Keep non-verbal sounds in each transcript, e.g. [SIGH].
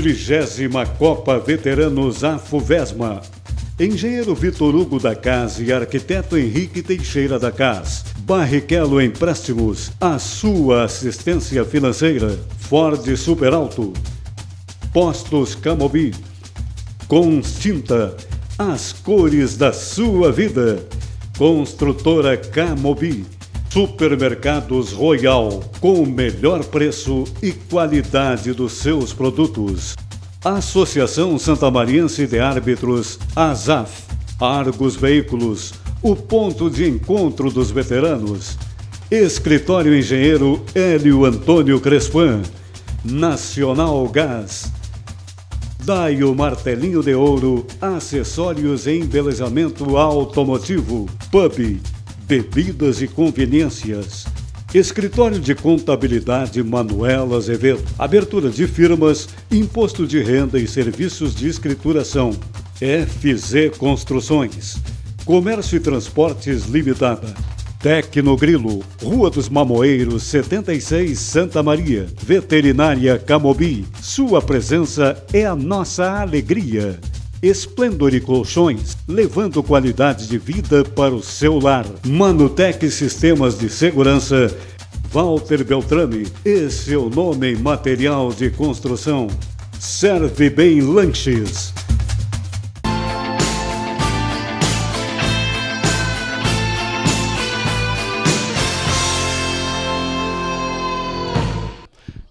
Trigésima Copa Veteranos AFUVESMA. Engenheiro Vitor Hugo da Casa e arquiteto Henrique Teixeira da Casa. Barrichello Empréstimos, a sua assistência financeira. Ford Super Alto. Postos Camobi. Constinta, as cores da sua vida. Construtora Camobi Supermercados Royal, com o melhor preço e qualidade dos seus produtos. Associação Santa Mariense de Árbitros, ASAF, Argos Veículos, o ponto de encontro dos veteranos. Escritório Engenheiro Hélio Antônio Crespan, Nacional Gás. Dai o Martelinho de Ouro, acessórios e embelezamento automotivo, pub bebidas e conveniências. Escritório de Contabilidade Manuela Azevedo. Abertura de firmas, imposto de renda e serviços de escrituração. FZ Construções. Comércio e Transportes Limitada. Tecnogrilo, Rua dos Mamoeiros, 76, Santa Maria. Veterinária Camobi, sua presença é a nossa alegria. Esplendor e Colchões, levando qualidade de vida para o seu lar. Manutec Sistemas de Segurança. Walter Beltrame, esse é o nome material de construção. Serve bem lanches.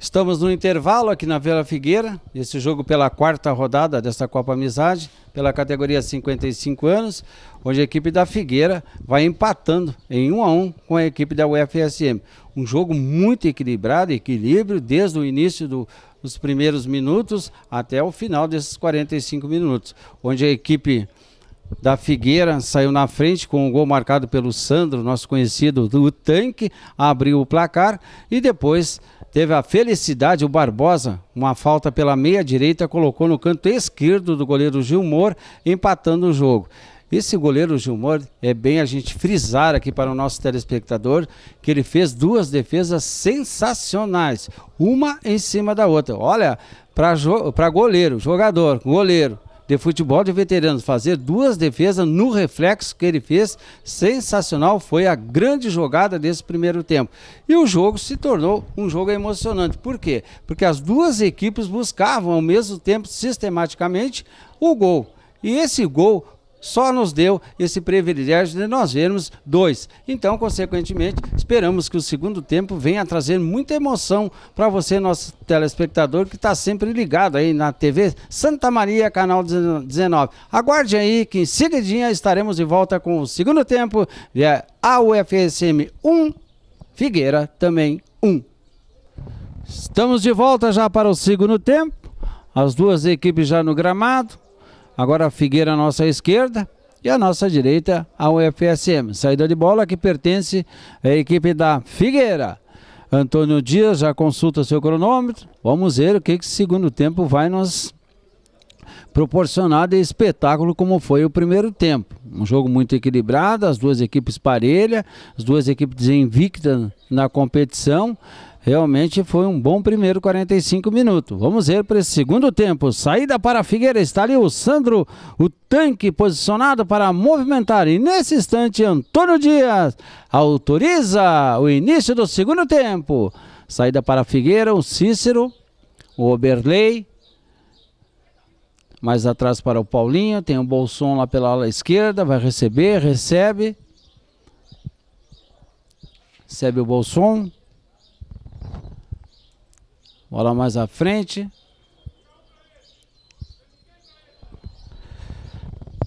Estamos no intervalo aqui na Vila Figueira, esse jogo pela quarta rodada dessa Copa Amizade, pela categoria 55 anos, onde a equipe da Figueira vai empatando em 1 um a 1 um com a equipe da UFSM. Um jogo muito equilibrado, equilíbrio desde o início do, dos primeiros minutos até o final desses 45 minutos, onde a equipe da Figueira saiu na frente com um gol marcado pelo Sandro, nosso conhecido do tanque, abriu o placar e depois teve a felicidade o Barbosa, uma falta pela meia direita, colocou no canto esquerdo do goleiro Gilmor, empatando o jogo. Esse goleiro Gilmor é bem a gente frisar aqui para o nosso telespectador que ele fez duas defesas sensacionais, uma em cima da outra. Olha, para jo goleiro, jogador, goleiro, de futebol de veteranos fazer duas defesas no reflexo que ele fez. Sensacional foi a grande jogada desse primeiro tempo. E o jogo se tornou um jogo emocionante. Por quê? Porque as duas equipes buscavam ao mesmo tempo sistematicamente o gol. E esse gol só nos deu esse privilégio de nós vermos dois. Então, consequentemente, esperamos que o segundo tempo venha trazer muita emoção para você, nosso telespectador, que está sempre ligado aí na TV Santa Maria, canal 19. Aguarde aí que em seguidinha estaremos de volta com o segundo tempo. E a UFSM 1, Figueira também 1. Estamos de volta já para o segundo tempo. As duas equipes já no gramado. Agora Figueira à nossa esquerda e à nossa direita a UFSM. Saída de bola que pertence à equipe da Figueira. Antônio Dias já consulta seu cronômetro. Vamos ver o que esse segundo tempo vai nos proporcionar de espetáculo como foi o primeiro tempo. Um jogo muito equilibrado, as duas equipes parelha, as duas equipes invictas na competição. Realmente foi um bom primeiro 45 minutos. Vamos ver para esse segundo tempo. Saída para a Figueira. Está ali o Sandro, o tanque posicionado para movimentar. E nesse instante, Antônio Dias autoriza o início do segundo tempo. Saída para a Figueira, o Cícero, o Oberley. Mais atrás para o Paulinho. Tem o Bolson lá pela ala esquerda. Vai receber, recebe. Recebe o Bolson. Bola mais à frente.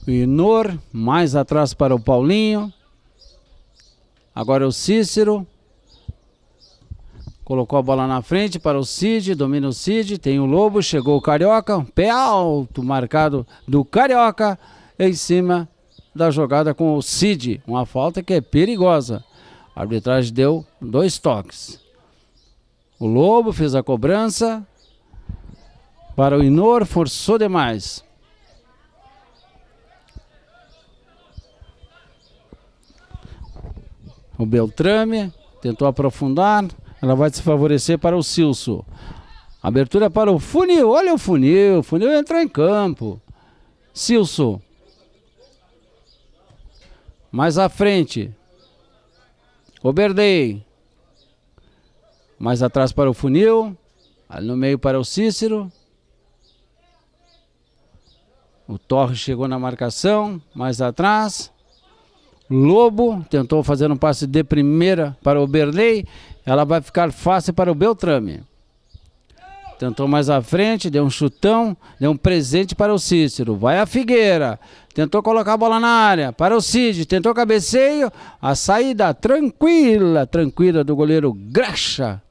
Inor, mais atrás para o Paulinho. Agora é o Cícero. Colocou a bola na frente para o Cid, domina o Cid, tem o Lobo, chegou o Carioca, pé alto marcado do Carioca em cima da jogada com o Cid. Uma falta que é perigosa. A arbitragem deu dois toques. O lobo fez a cobrança para o Inor, forçou demais. O Beltrame tentou aprofundar, ela vai se favorecer para o Silso. Abertura para o Funil, olha o Funil, o Funil entrou em campo. Silso. Mais à frente. Oberdei mais atrás para o funil, ali no meio para o Cícero. O Torres chegou na marcação, mais atrás. Lobo tentou fazer um passe de primeira para o Berley. Ela vai ficar fácil para o Beltrame. Tentou mais à frente, deu um chutão, deu um presente para o Cícero. Vai a Figueira. Tentou colocar a bola na área para o Cid. Tentou cabeceio. A saída tranquila, tranquila do goleiro Graxa.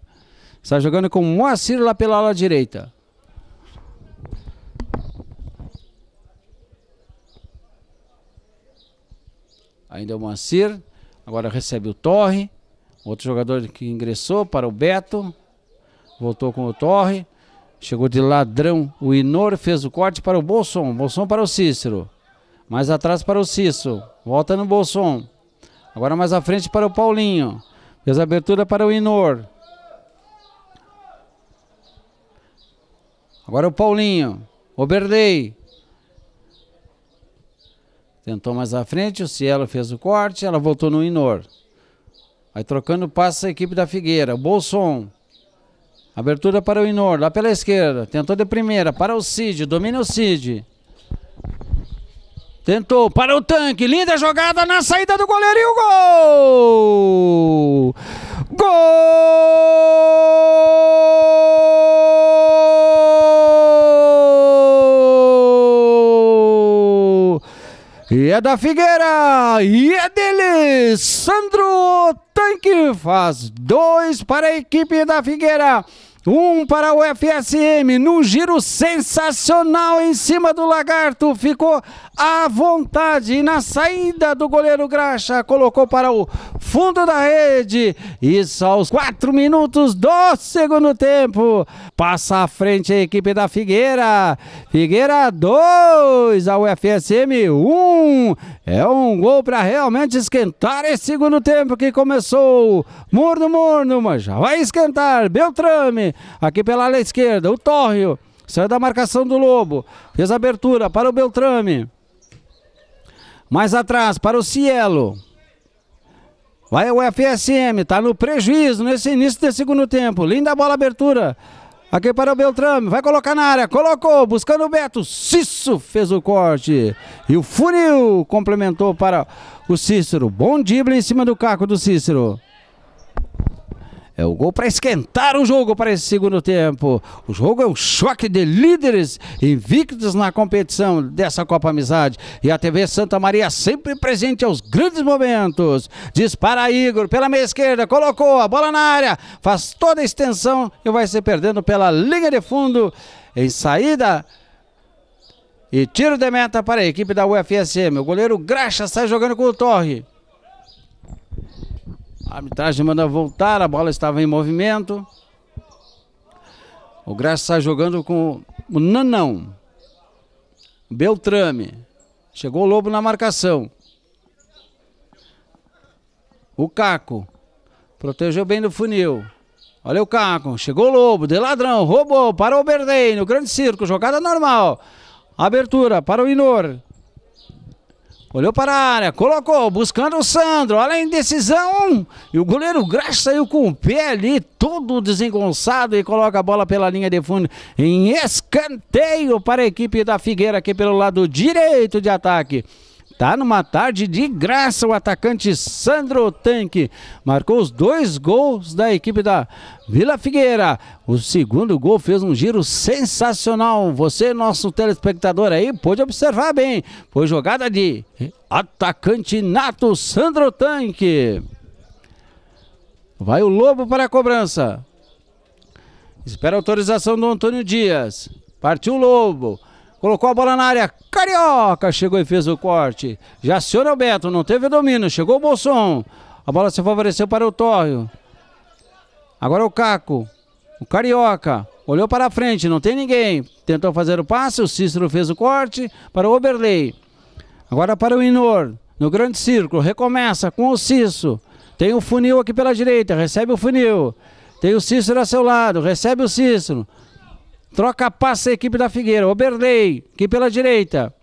Está jogando com Moacir lá pela ala direita. Ainda é o Moacir. Agora recebe o Torre. Outro jogador que ingressou para o Beto. Voltou com o Torre. Chegou de ladrão o Inor, fez o corte para o Bolson. Bolson para o Cícero. Mais atrás para o Cícero. Volta no Bolson. Agora mais à frente para o Paulinho. Fez a abertura para o Inor. Agora o Paulinho, Oberlei. Tentou mais à frente, o Cielo fez o corte, ela voltou no Inor. Vai trocando passa a equipe da Figueira. Bolson. Abertura para o Inor, lá pela esquerda. Tentou de primeira, para o Cid, domina o Cid. Tentou para o tanque, linda jogada na saída do goleiro e o gol! Gol! da Figueira e é dele, Sandro Tanque, faz dois para a equipe da Figueira. Um para o FSM, num giro sensacional em cima do Lagarto, ficou à vontade e na saída do goleiro Graxa, colocou para o fundo da rede. Isso aos quatro minutos do segundo tempo. Passa à frente a equipe da Figueira. Figueira 2, a UFSM 1. Um. É um gol para realmente esquentar esse segundo tempo que começou morno, morno, mas já vai esquentar. Beltrame aqui pela ala esquerda, o Torrio, saiu da marcação do Lobo, fez abertura para o Beltrame. Mais atrás para o Cielo. Vai o FSM, está no prejuízo nesse início do segundo tempo. Linda bola abertura. Aqui para o Beltrame, vai colocar na área, colocou, buscando o Beto, Cícero fez o corte. E o Funil complementou para o Cícero. Bom drible em cima do caco do Cícero. É o gol para esquentar o jogo para esse segundo tempo. O jogo é um choque de líderes invictos na competição dessa Copa Amizade. E a TV Santa Maria sempre presente aos grandes momentos. Dispara Igor pela meia esquerda, colocou a bola na área, faz toda a extensão e vai se perdendo pela linha de fundo. Em saída, e tiro de meta para a equipe da UFSM. O goleiro Graxa sai jogando com o Torre. A arbitragem manda voltar, a bola estava em movimento. O Graça sai jogando com o Nanão. Beltrame. Chegou o Lobo na marcação. O Caco. Protegeu bem do funil. Olha o Caco. Chegou o Lobo. De ladrão. Roubou. Para o Berdei. No grande circo. Jogada normal. Abertura para o Inor. Olhou para a área, colocou, buscando o Sandro. Olha a indecisão. E o goleiro Graça saiu com o pé ali, todo desengonçado, e coloca a bola pela linha de fundo em escanteio para a equipe da Figueira aqui pelo lado direito de ataque. Tá numa tarde de graça o atacante Sandro Tanque. Marcou os dois gols da equipe da Vila Figueira. O segundo gol fez um giro sensacional. Você, nosso telespectador aí, pôde observar bem. Foi jogada de atacante nato Sandro Tanque. Vai o Lobo para a cobrança. Espera a autorização do Antônio Dias. Partiu o Lobo. Colocou a bola na área. Carioca chegou e fez o corte. Já aciona o Beto, não teve domínio. Chegou o Bolson. A bola se favoreceu para o Torrio. Agora o Caco. O Carioca. Olhou para a frente, não tem ninguém. Tentou fazer o passe, o Cícero fez o corte para o Oberley. Agora para o Inor, no grande círculo, recomeça com o Cício, Tem o funil aqui pela direita, recebe o funil. Tem o Cícero a seu lado, recebe o Cícero. Troca passe a equipe da Figueira. Oberlei, aqui pela direita.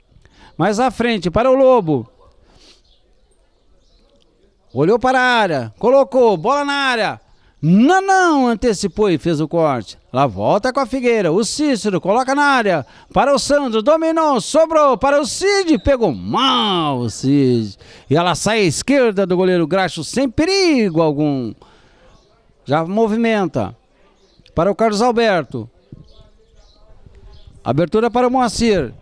Mais à frente, para o Lobo. Olhou para a área, colocou, bola na área. Não, não, antecipou e fez o corte. Lá volta com a Figueira. O Cícero coloca na área. Para o Sandro, dominou, sobrou para o Cid. Pegou mal o Cid. E ela sai à esquerda do goleiro Graxo sem perigo algum. Já movimenta. Para o Carlos Alberto. Abertura para o Moacir.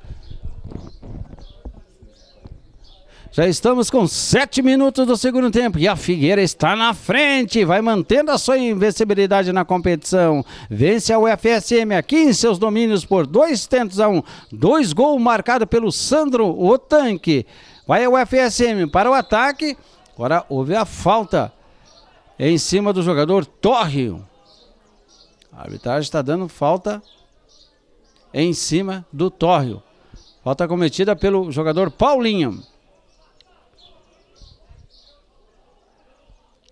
Já estamos com sete minutos do segundo tempo e a Figueira está na frente, vai mantendo a sua invencibilidade na competição. Vence a UFSM aqui em seus domínios por dois tentos a um. Dois gols marcados pelo Sandro, o tanque. Vai a UFSM para o ataque. Agora houve a falta em cima do jogador Torre. A arbitragem está dando falta em cima do tórreo. Falta cometida pelo jogador Paulinho.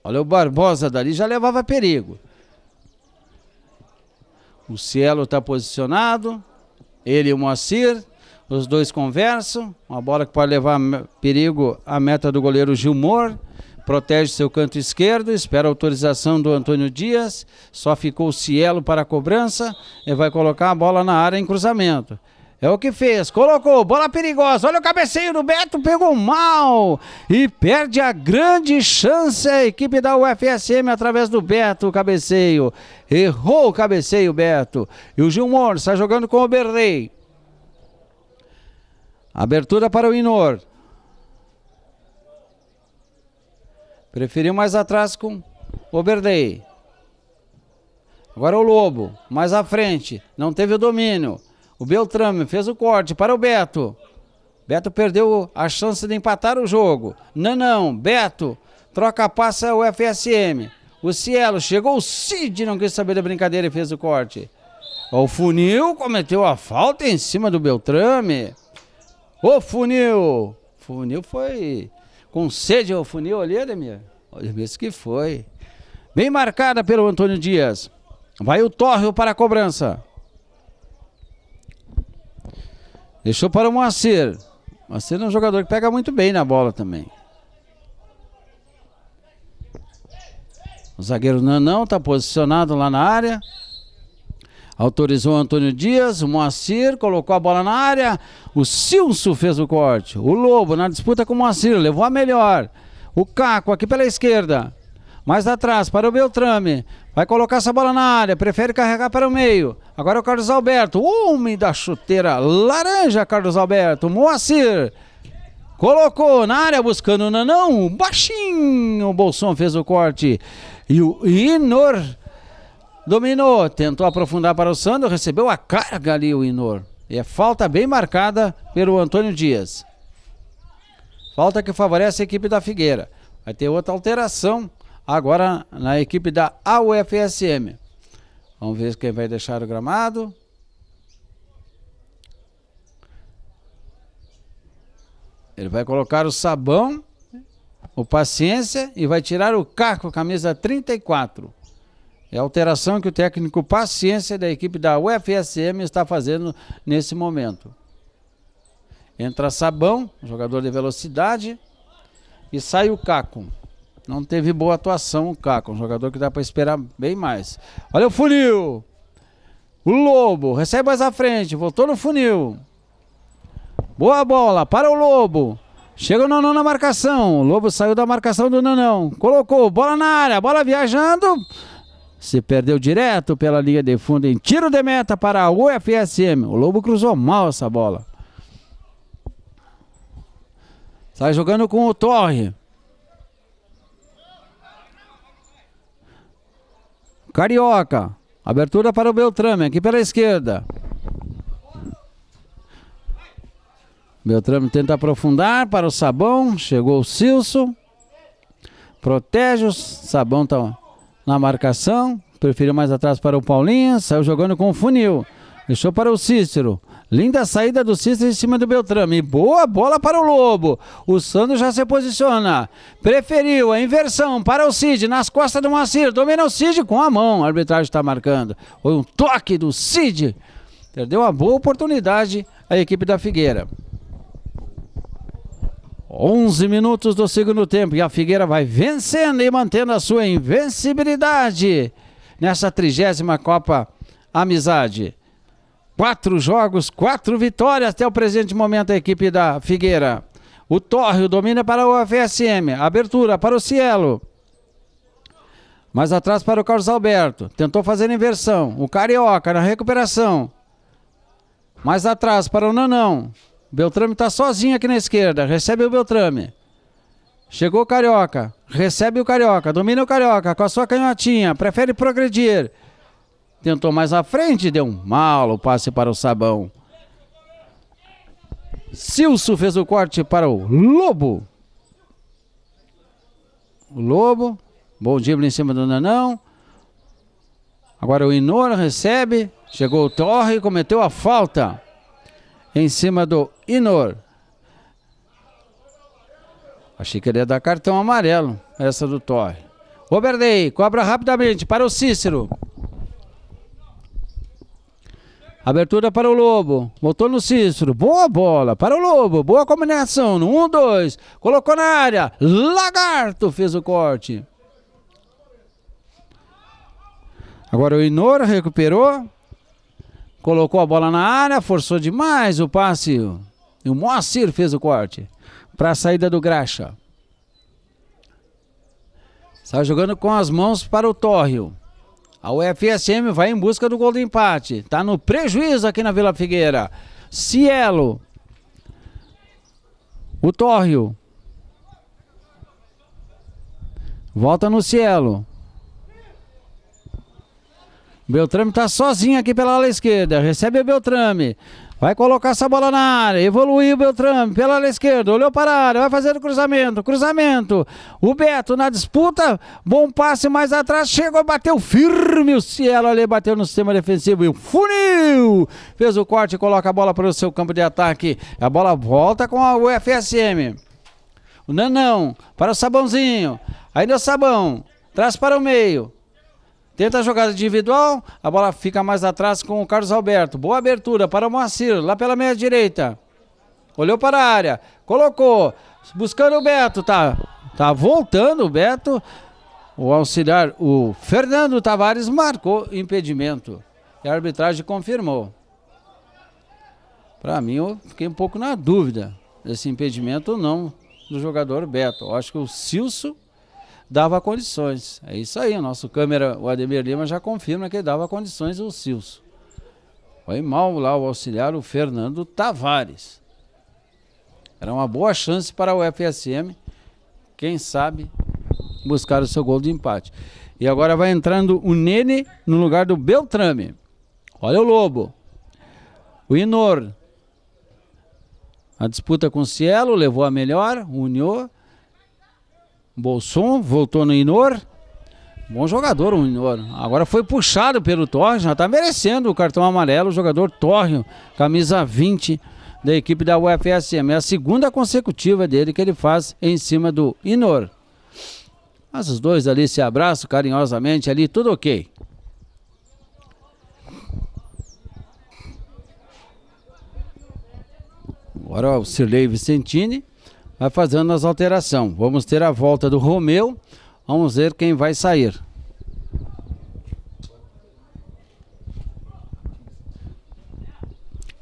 Olha o Barbosa dali, já levava perigo. O Cielo está posicionado. Ele e o Moacir. Os dois conversam. Uma bola que pode levar perigo à meta do goleiro Gilmore protege seu canto esquerdo, espera autorização do Antônio Dias, só ficou o Cielo para a cobrança, e vai colocar a bola na área em cruzamento. É o que fez, colocou, bola perigosa, olha o cabeceio do Beto, pegou mal e perde a grande chance a equipe da UFSM através do Beto, o cabeceio. Errou o cabeceio, Beto. E o Gilmor está jogando com o Berrei. Abertura para o Inor. Preferiu mais atrás com o Oberley. Agora o Lobo, mais à frente, não teve o domínio. O Beltrame fez o corte para o Beto. Beto perdeu a chance de empatar o jogo. Não, não, Beto, troca passa é o FSM. O Cielo chegou, o Cid não quis saber da brincadeira e fez o corte. O Funil cometeu a falta em cima do Beltrame. O Funil! Funil foi com sede ao funil ali, Ademir? Ademir disse que foi. Bem marcada pelo Antônio Dias. Vai o Torrio para a cobrança. Deixou para o Moacir. Moacir é um jogador que pega muito bem na bola também. O zagueiro Nanão está posicionado lá na área. Autorizou Antônio Dias, o Moacir colocou a bola na área. O Silso fez o corte. O Lobo na disputa com o Moacir, levou a melhor. O Caco aqui pela esquerda. Mais atrás para o Beltrame. Vai colocar essa bola na área. Prefere carregar para o meio. Agora o Carlos Alberto. Homem da chuteira laranja, Carlos Alberto. Moacir. Colocou na área buscando o Nanão. Baixinho. O Bolson fez o corte. E o Inor Dominou, tentou aprofundar para o Sandro, recebeu a carga ali o Inor. E é falta bem marcada pelo Antônio Dias. Falta que favorece a equipe da Figueira. Vai ter outra alteração agora na equipe da AUFSM. Vamos ver quem vai deixar o gramado. Ele vai colocar o sabão, o paciência e vai tirar o Caco, camisa 34. É a alteração que o técnico Paciência da equipe da UFSM está fazendo nesse momento. Entra Sabão, jogador de velocidade, e sai o Caco. Não teve boa atuação o Caco, um jogador que dá para esperar bem mais. Olha o funil! O Lobo recebe mais à frente, voltou no funil. Boa bola para o Lobo. Chega o Nanão na marcação. O Lobo saiu da marcação do Nanão. Colocou bola na área, bola viajando se perdeu direto pela linha de fundo em tiro de meta para a UFSM. O Lobo cruzou mal essa bola. Sai jogando com o Torre. Carioca. Abertura para o Beltrame, aqui pela esquerda. Beltrame tenta aprofundar para o Sabão. Chegou o Silso. Protege o Sabão. Tá na marcação, preferiu mais atrás para o Paulinho, saiu jogando com o funil, deixou para o Cícero. Linda saída do Cícero em cima do Beltrame. Boa bola para o Lobo. O Sandro já se posiciona. Preferiu a inversão para o Cid nas costas do Macir. Domina o Cid com a mão. A arbitragem está marcando. Foi um toque do Cid. Perdeu a boa oportunidade a equipe da Figueira. 11 minutos do segundo tempo e a Figueira vai vencendo e mantendo a sua invencibilidade nessa trigésima Copa Amizade. Quatro jogos, quatro vitórias até o presente momento a equipe da Figueira. O Torre domina para o FSM, abertura para o Cielo. Mais atrás para o Carlos Alberto, tentou fazer inversão. O Carioca na recuperação. Mais atrás para o Nanão. Beltrame está sozinho aqui na esquerda. Recebe o Beltrame. Chegou o Carioca. Recebe o Carioca. Domina o Carioca com a sua canhotinha. Prefere progredir. Tentou mais à frente. Deu um mal o passe para o Sabão. Silso fez o corte para o Lobo. O Lobo. Bom dia em cima do Nanão. Agora o Inor recebe. Chegou o Torre e cometeu a falta em cima do Inor. Achei que ele ia dar cartão amarelo, essa do Torre. Oberdei, cobra rapidamente para o Cícero. Abertura para o Lobo. Voltou no Cícero. Boa bola para o Lobo. Boa combinação. No 1, 2. Colocou na área. Lagarto fez o corte. Agora o Inor recuperou colocou a bola na área, forçou demais o passe. E o Moacir fez o corte para a saída do Graxa. Está jogando com as mãos para o Tórrio. A UFSM vai em busca do gol de empate. Está no prejuízo aqui na Vila Figueira. Cielo. O Tórrio. Volta no Cielo. Beltrame está sozinho aqui pela ala esquerda. Recebe o Beltrame. Vai colocar essa bola na área. Evoluiu o Beltrame pela ala esquerda. Olhou para a área. Vai fazer o cruzamento. Cruzamento. O Beto na disputa. Bom passe mais atrás. Chegou, bateu firme o Cielo ali. Bateu no sistema defensivo. E o funil. Fez o corte. Coloca a bola para o seu campo de ataque. A bola volta com a UFSM. O Nanão. Para o Sabãozinho. Ainda o Sabão. Traz para o meio. Tenta a jogada individual, a bola fica mais atrás com o Carlos Alberto. Boa abertura para o Moacir, lá pela meia direita. Olhou para a área, colocou, buscando o Beto, tá, tá voltando o Beto. O auxiliar, o Fernando Tavares, marcou impedimento. E a arbitragem confirmou. Para mim, eu fiquei um pouco na dúvida desse impedimento ou não do jogador Beto. Eu acho que o Silso dava condições. É isso aí, o nosso câmera, o Ademir Lima, já confirma que dava condições ao Silso. Foi mal lá o auxiliar, o Fernando Tavares. Era uma boa chance para o FSM, quem sabe, buscar o seu gol de empate. E agora vai entrando o Nene no lugar do Beltrame. Olha o Lobo. O Inor. A disputa com o Cielo levou a melhor, uniu. Bolson voltou no Inor. Bom jogador o Inor. Agora foi puxado pelo Torre, já está merecendo o cartão amarelo. O jogador Torre, camisa 20 da equipe da UFSM. É a segunda consecutiva dele que ele faz em cima do Inor. Mas os dois ali se abraçam carinhosamente ali, tudo ok. Agora o Sirlei Vicentini vai fazendo as alterações. Vamos ter a volta do Romeu. Vamos ver quem vai sair.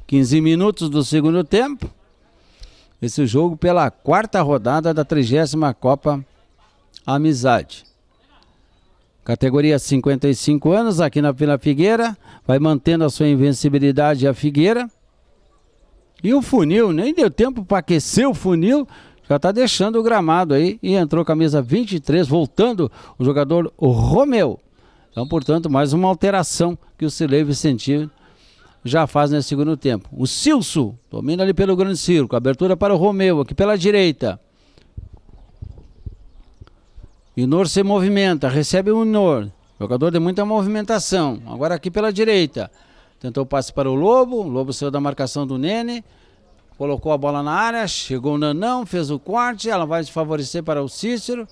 Quinze minutos do segundo tempo. Esse jogo pela quarta rodada da trigésima Copa Amizade. Categoria 55 anos aqui na Vila Figueira. Vai mantendo a sua invencibilidade a Figueira. E o funil, nem deu tempo para aquecer o funil já está deixando o gramado aí e entrou camisa 23, voltando o jogador Romeu. Então, portanto, mais uma alteração que o Silei Vicentino já faz nesse segundo tempo. O Silso domina ali pelo grande circo. Abertura para o Romeu, aqui pela direita. Inor se movimenta, recebe o Inor. Jogador de muita movimentação. Agora aqui pela direita. Tentou passe para o Lobo. O Lobo saiu da marcação do Nene colocou a bola na área, chegou o Nanão, fez o corte, ela vai se favorecer para o Cícero,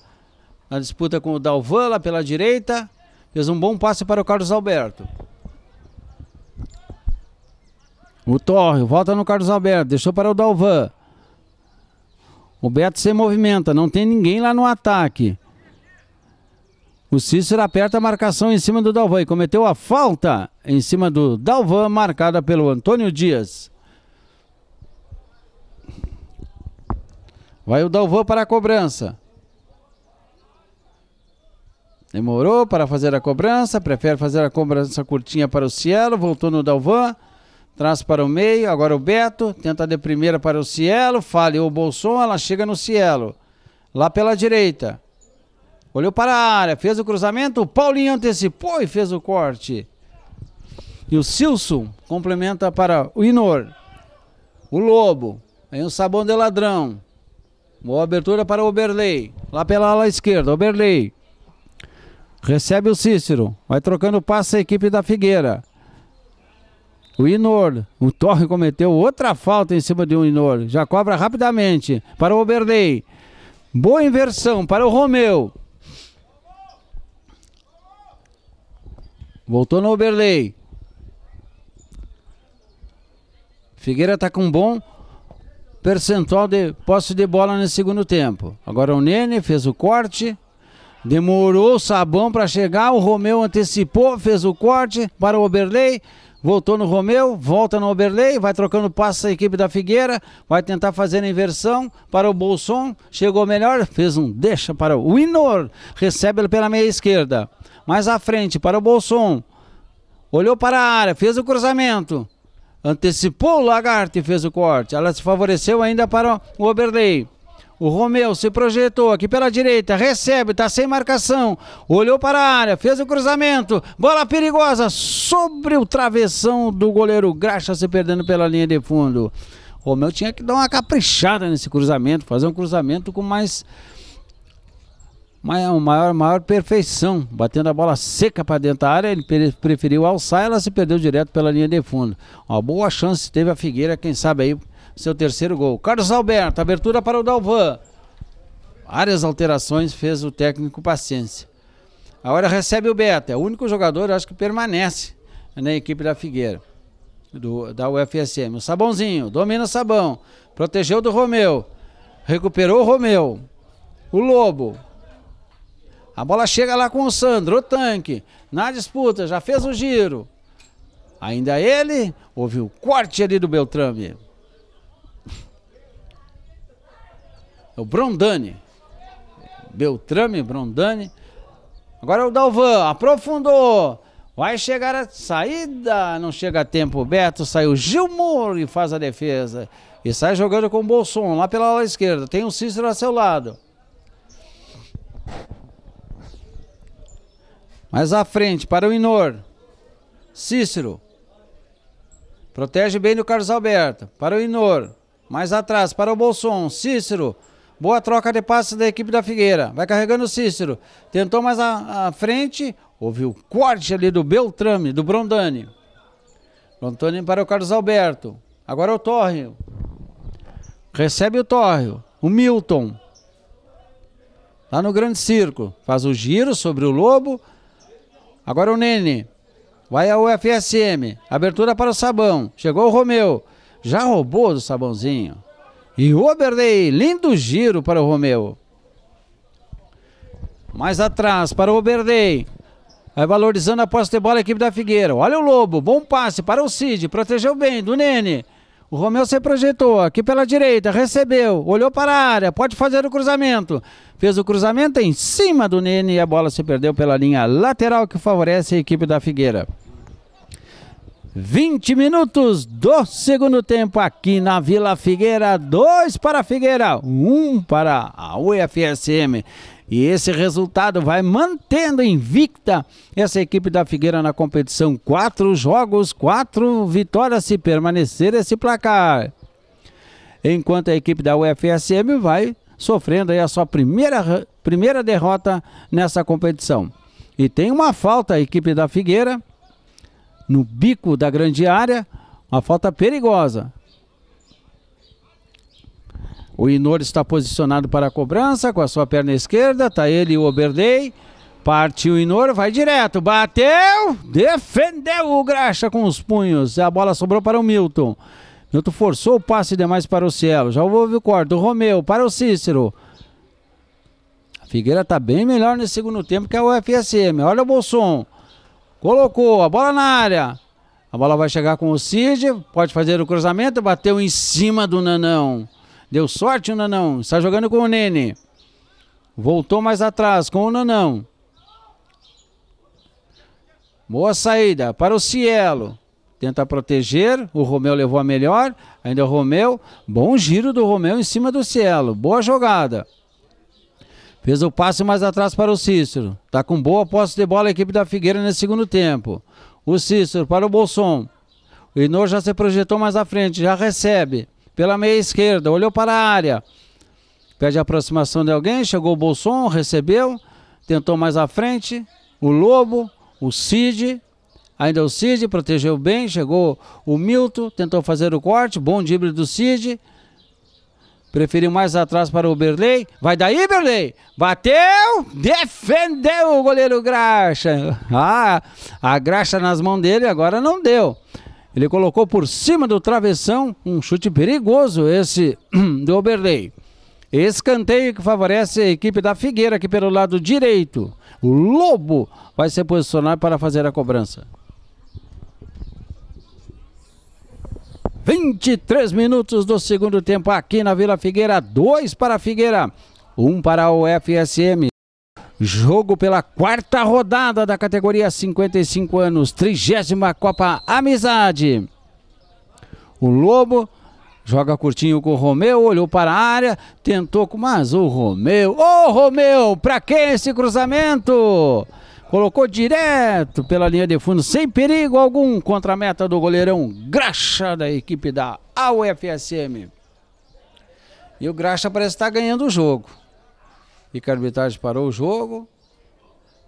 na disputa com o Dalvan lá pela direita, fez um bom passe para o Carlos Alberto. O Torre volta no Carlos Alberto, deixou para o Dalvan. O Beto se movimenta, não tem ninguém lá no ataque. O Cícero aperta a marcação em cima do Dalvan e cometeu a falta em cima do Dalvan, marcada pelo Antônio Dias. Vai o Dalvan para a cobrança. Demorou para fazer a cobrança, prefere fazer a cobrança curtinha para o Cielo, voltou no Dalvan, traz para o meio, agora o Beto, tenta de primeira para o Cielo, falhou o Bolson, ela chega no Cielo, lá pela direita. Olhou para a área, fez o cruzamento, o Paulinho antecipou e fez o corte. E o Silson complementa para o Inor. O Lobo, aí o Sabão de Ladrão, Boa abertura para o Oberley. Lá pela ala esquerda, Oberley. Recebe o Cícero. Vai trocando passe a equipe da Figueira. O Inor. O Torre cometeu outra falta em cima de um Inor. Já cobra rapidamente para o Oberley. Boa inversão para o Romeu. Voltou no Oberley. Figueira está com um bom percentual de posse de bola no segundo tempo. Agora o Nene fez o corte, demorou o Sabão para chegar, o Romeu antecipou, fez o corte para o Oberlei, voltou no Romeu, volta no Oberlei, vai trocando passa a equipe da Figueira, vai tentar fazer a inversão para o Bolson, chegou melhor, fez um deixa para o Winor, recebe ele pela meia esquerda, mais à frente para o Bolson, olhou para a área, fez o cruzamento, Antecipou o Lagarto e fez o corte. Ela se favoreceu ainda para o Oberley. O Romeu se projetou aqui pela direita, recebe, está sem marcação, olhou para a área, fez o cruzamento, bola perigosa sobre o travessão do goleiro Graxa se perdendo pela linha de fundo. O Romeu tinha que dar uma caprichada nesse cruzamento, fazer um cruzamento com mais maior, é maior, maior perfeição, batendo a bola seca para dentro da área, ele preferiu alçar, ela se perdeu direto pela linha de fundo. Uma boa chance teve a Figueira, quem sabe aí seu terceiro gol. Carlos Alberto, abertura para o Dalvan. Várias alterações fez o técnico Paciência. Agora recebe o Beto, é o único jogador, acho que permanece na equipe da Figueira, do, da UFSM. O Sabãozinho, domina o Sabão, protegeu do Romeu, recuperou o Romeu. O Lobo, a bola chega lá com o Sandro, o tanque. Na disputa, já fez o giro. Ainda ele, houve o corte ali do Beltrame. É o Brondani. Beltrame, Brondani. Agora é o Dalvan, aprofundou. Vai chegar a saída, não chega a tempo. Beto saiu Gilmour e faz a defesa. E sai jogando com o Bolson lá pela ala esquerda. Tem o Cícero a seu lado. Mais à frente, para o Inor. Cícero. Protege bem do Carlos Alberto. Para o Inor. Mais atrás, para o Bolson. Cícero. Boa troca de passes da equipe da Figueira. Vai carregando o Cícero. Tentou mais à, frente. Houve o corte ali do Beltrame, do Brondani. Brondani para o Carlos Alberto. Agora é o Torrio. Recebe o Torrio. O Milton. Lá tá no grande circo. Faz o giro sobre o Lobo. Agora o Nene. Vai ao FSM. Abertura para o Sabão. Chegou o Romeu. Já roubou do Sabãozinho. E o Oberley. Lindo giro para o Romeu. Mais atrás para o Oberley. Vai valorizando a posse de bola a equipe da Figueira. Olha o Lobo. Bom passe para o Cid. Protegeu bem do Nene. O Romeu se projetou aqui pela direita, recebeu, olhou para a área, pode fazer o cruzamento. Fez o cruzamento em cima do Nene e a bola se perdeu pela linha lateral que favorece a equipe da Figueira. 20 minutos do segundo tempo aqui na Vila Figueira, 2 para a Figueira, 1 um para a UFSM. E esse resultado vai mantendo invicta essa equipe da Figueira na competição. Quatro jogos, quatro vitórias se permanecer esse placar. Enquanto a equipe da UFSM vai sofrendo aí a sua primeira, primeira derrota nessa competição. E tem uma falta a equipe da Figueira no bico da grande área, uma falta perigosa. O Inor está posicionado para a cobrança com a sua perna esquerda. Tá ele e o Oberdei. Partiu o Inor, vai direto. Bateu! Defendeu o Graxa com os punhos. A bola sobrou para o Milton. Milton forçou o passe demais para o Cielo. Já houve o corte O Romeu para o Cícero. A Figueira está bem melhor nesse segundo tempo que a UFSM. Olha o Bolson. Colocou a bola na área. A bola vai chegar com o Cid. Pode fazer o cruzamento. Bateu em cima do Nanão. Deu sorte o Nanão. Está jogando com o Nene. Voltou mais atrás com o Nanão. Boa saída para o Cielo. Tenta proteger. O Romeu levou a melhor. Ainda o Romeu. Bom giro do Romeu em cima do Cielo. Boa jogada. Fez o passe mais atrás para o Cícero. Está com boa posse de bola a equipe da Figueira nesse segundo tempo. O Cícero para o Bolson. O Inor já se projetou mais à frente, já recebe pela meia esquerda, olhou para a área, pede a aproximação de alguém, chegou o Bolson, recebeu, tentou mais à frente, o Lobo, o Cid, ainda o Cid, protegeu bem, chegou o Milton, tentou fazer o corte, bom drible do Cid, preferiu mais atrás para o Berley, vai daí Berley, bateu, defendeu o goleiro Graxa, ah, a Graxa nas mãos dele agora não deu, ele colocou por cima do travessão um chute perigoso, esse [CLEARS THROAT] do Oberley. Escanteio que favorece a equipe da Figueira aqui pelo lado direito. O Lobo vai se posicionar para fazer a cobrança. 23 minutos do segundo tempo aqui na Vila Figueira. 2 para a Figueira, 1 um para o FSM. Jogo pela quarta rodada da categoria 55 anos, trigésima Copa Amizade. O Lobo joga curtinho com o Romeu, olhou para a área, tentou com mas o Romeu, ô oh, Romeu, para que esse cruzamento? Colocou direto pela linha de fundo, sem perigo algum, contra a meta do goleirão Graxa da equipe da AUFSM. E o Graxa parece estar tá ganhando o jogo e que a arbitragem parou o jogo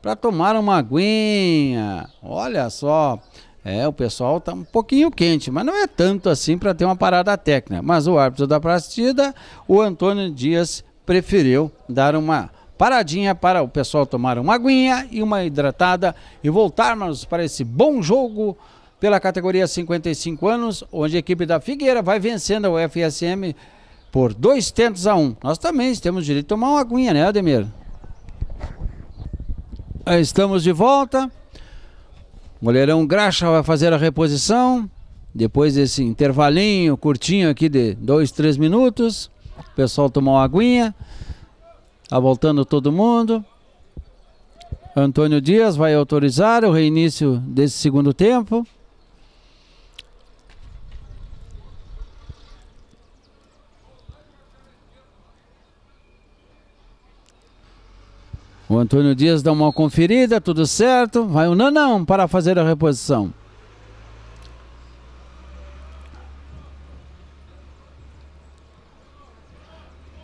para tomar uma aguinha. Olha só, é, o pessoal tá um pouquinho quente, mas não é tanto assim para ter uma parada técnica. Mas o árbitro da partida, o Antônio Dias, preferiu dar uma paradinha para o pessoal tomar uma aguinha e uma hidratada e voltarmos para esse bom jogo pela categoria 55 anos, onde a equipe da Figueira vai vencendo o FSM por dois tentos a um. Nós também temos direito de tomar uma aguinha, né, Ademir? Estamos de volta. O Graxa vai fazer a reposição. Depois desse intervalinho curtinho aqui de dois, três minutos. O pessoal tomou uma aguinha. Está voltando todo mundo. Antônio Dias vai autorizar o reinício desse segundo tempo. Antônio Dias dá uma conferida, tudo certo. Vai o Nanão para fazer a reposição.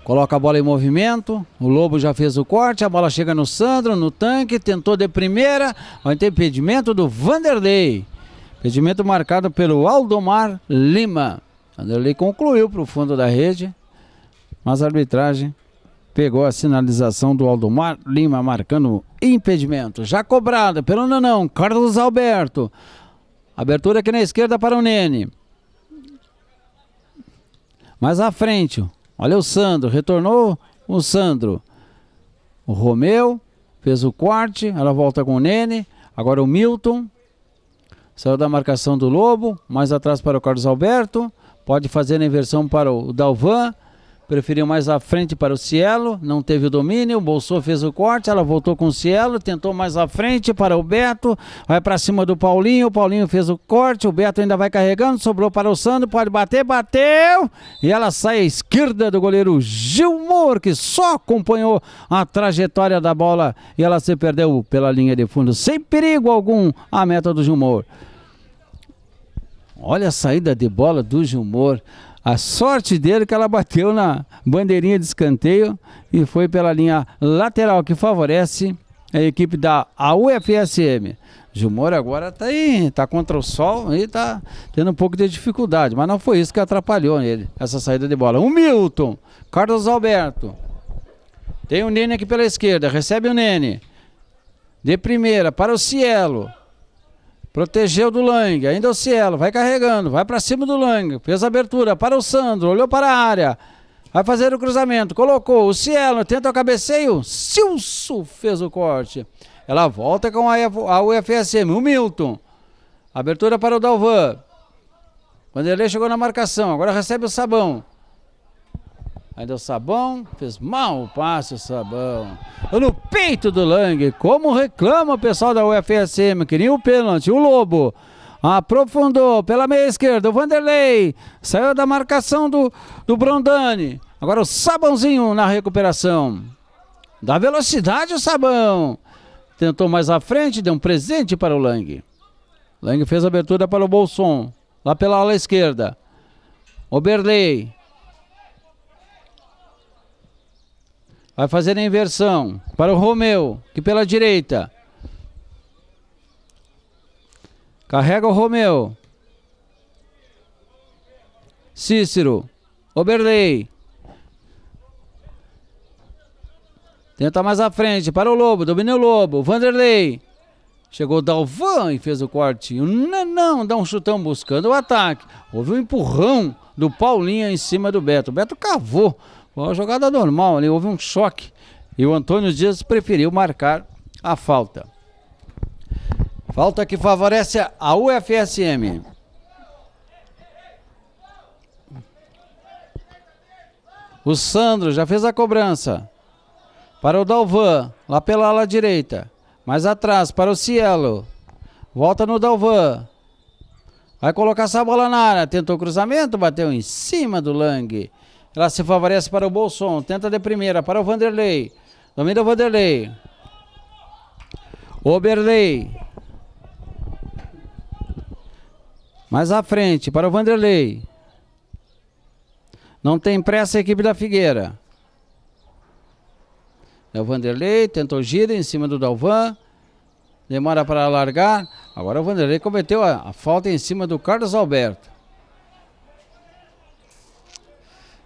Coloca a bola em movimento. O Lobo já fez o corte. A bola chega no Sandro, no tanque. Tentou de primeira. Vai ter impedimento do Vanderlei. Impedimento marcado pelo Aldomar Lima. Vanderlei concluiu para o fundo da rede. Mas a arbitragem pegou a sinalização do Aldomar Lima marcando impedimento. Já cobrado pelo Nanão, Carlos Alberto. Abertura aqui na esquerda para o Nene. Mais à frente, olha o Sandro, retornou o Sandro. O Romeu fez o corte, ela volta com o Nene. Agora o Milton. Saiu da marcação do Lobo, mais atrás para o Carlos Alberto. Pode fazer a inversão para o Dalvan preferiu mais à frente para o Cielo, não teve o domínio, o Bolsô fez o corte, ela voltou com o Cielo, tentou mais à frente para o Beto, vai para cima do Paulinho, o Paulinho fez o corte, o Beto ainda vai carregando, sobrou para o Sandro, pode bater, bateu, e ela sai à esquerda do goleiro Gilmour, que só acompanhou a trajetória da bola e ela se perdeu pela linha de fundo, sem perigo algum, a meta do Gilmour. Olha a saída de bola do Gilmour. A sorte dele é que ela bateu na bandeirinha de escanteio e foi pela linha lateral que favorece a equipe da UFSM. Gilmore agora está aí, está contra o sol e está tendo um pouco de dificuldade, mas não foi isso que atrapalhou nele, essa saída de bola. O Milton, Carlos Alberto. Tem o Nene aqui pela esquerda, recebe o Nene. De primeira para o Cielo. Protegeu do Lang, ainda é o Cielo, vai carregando, vai para cima do Lang, fez abertura para o Sandro, olhou para a área, vai fazer o cruzamento, colocou o Cielo, tenta o cabeceio, Silso fez o corte. Ela volta com a, a UFSM, o Milton. Abertura para o Dalvan. Vanderlei chegou na marcação, agora recebe o Sabão. Aí deu sabão, fez mal passe o sabão. No peito do Lang, como reclama o pessoal da UFSM, que nem o pênalti, o Lobo. Aprofundou pela meia esquerda, o Vanderlei. Saiu da marcação do, do Brondani. Agora o Sabãozinho na recuperação. Dá velocidade o Sabão. Tentou mais à frente, deu um presente para o Lang. Lang fez abertura para o Bolson, lá pela ala esquerda. Oberlei Vai fazer a inversão para o Romeu, que pela direita. Carrega o Romeu. Cícero. Oberley. Tenta mais à frente para o Lobo. Domina o Lobo. Vanderlei. Chegou Dalvan e fez o corte. O Nanão dá um chutão buscando o ataque. Houve um empurrão do Paulinha em cima do Beto. O Beto cavou foi uma jogada normal ali, houve um choque. E o Antônio Dias preferiu marcar a falta. Falta que favorece a UFSM. O Sandro já fez a cobrança. Para o Dalvan, lá pela ala direita. Mais atrás, para o Cielo. Volta no Dalvan. Vai colocar essa bola na área. Tentou cruzamento, bateu em cima do Lang. Ela se favorece para o Bolson. Tenta de primeira para o Vanderlei. Domina o Vanderlei. Oberlei. Mais à frente para o Vanderlei. Não tem pressa a equipe da Figueira. É o Vanderlei, tentou gira em cima do Dalvan. Demora para largar. Agora o Vanderlei cometeu a, a falta em cima do Carlos Alberto.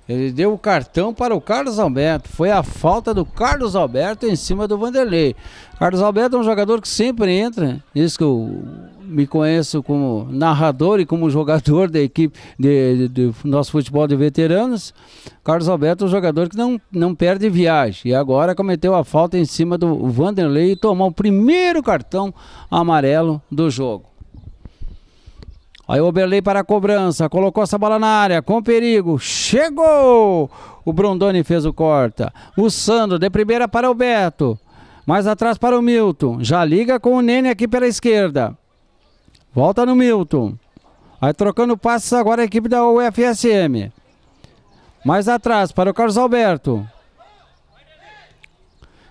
Ele deu o cartão para o Carlos Alberto. Foi a falta do Carlos Alberto em cima do Vanderlei. Carlos Alberto é um jogador que sempre entra. Né? Isso que eu me conheço como narrador e como jogador da equipe de, de, do nosso futebol de veteranos. Carlos Alberto é um jogador que não, não perde viagem. E agora cometeu a falta em cima do Vanderlei e tomou o primeiro cartão amarelo do jogo. Aí Oberlei para a cobrança, colocou essa bola na área, com perigo, chegou! O Brondoni fez o corta. O Sandro de primeira para o Beto. Mais atrás para o Milton. Já liga com o Nene aqui pela esquerda. Volta no Milton. Aí trocando passes agora a equipe da UFSM. Mais atrás para o Carlos Alberto.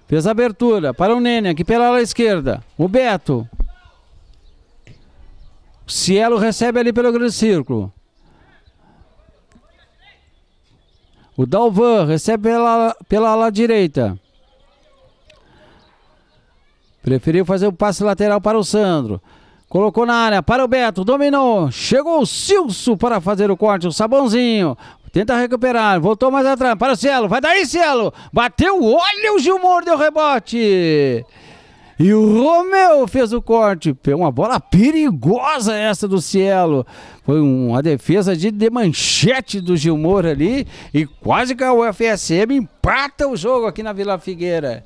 Fez a abertura para o Nene aqui pela ala esquerda. O Beto Cielo recebe ali pelo grande círculo. O Dalvan recebe pela, pela ala direita. Preferiu fazer o passe lateral para o Sandro. Colocou na área para o Beto, dominou. Chegou o Silso para fazer o corte, o Sabãozinho. Tenta recuperar, voltou mais atrás para o Cielo. Vai daí, Cielo. Bateu, olha o Gilmour. deu rebote. E o Romeu fez o corte. Uma bola perigosa essa do Cielo. Foi uma defesa de manchete do Gilmour ali. E quase que a UFSM empata o jogo aqui na Vila Figueira